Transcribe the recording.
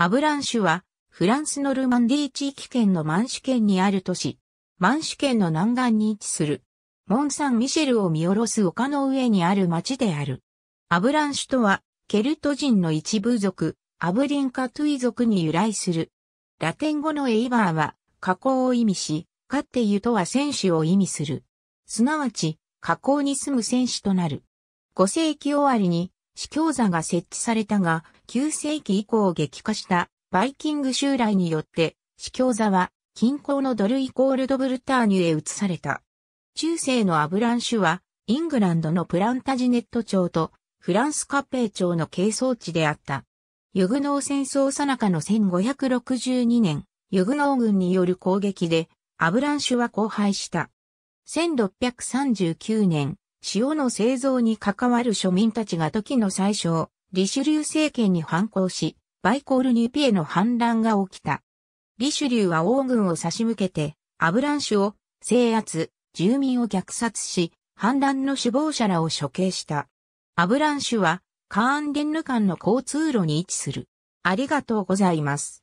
アブランシュは、フランスのルマンディー地域圏のマンシュ県にある都市、マンシュ県の南岸に位置する、モン・サン・ミシェルを見下ろす丘の上にある町である。アブランシュとは、ケルト人の一部族、アブリンカトゥイ族に由来する。ラテン語のエイバーは、河口を意味し、カッテユとは戦士を意味する。すなわち、河口に住む戦士となる。5世紀終わりに、司教座が設置されたが、9世紀以降激化したバイキング襲来によって、司教座は近郊のドルイコールドブルターニュへ移された。中世のアブランシュは、イングランドのプランタジネット町とフランスカペー町の係争地であった。ユグノー戦争さなかの1562年、ユグノー軍による攻撃で、アブランシュは荒廃した。1639年、塩の製造に関わる庶民たちが時の最初、リシュリュー政権に反抗し、バイコール・ニュピエの反乱が起きた。リシュリューは王軍を差し向けて、アブランシュを制圧、住民を虐殺し、反乱の首謀者らを処刑した。アブランシュは、カーン・デンヌ間の交通路に位置する。ありがとうございます。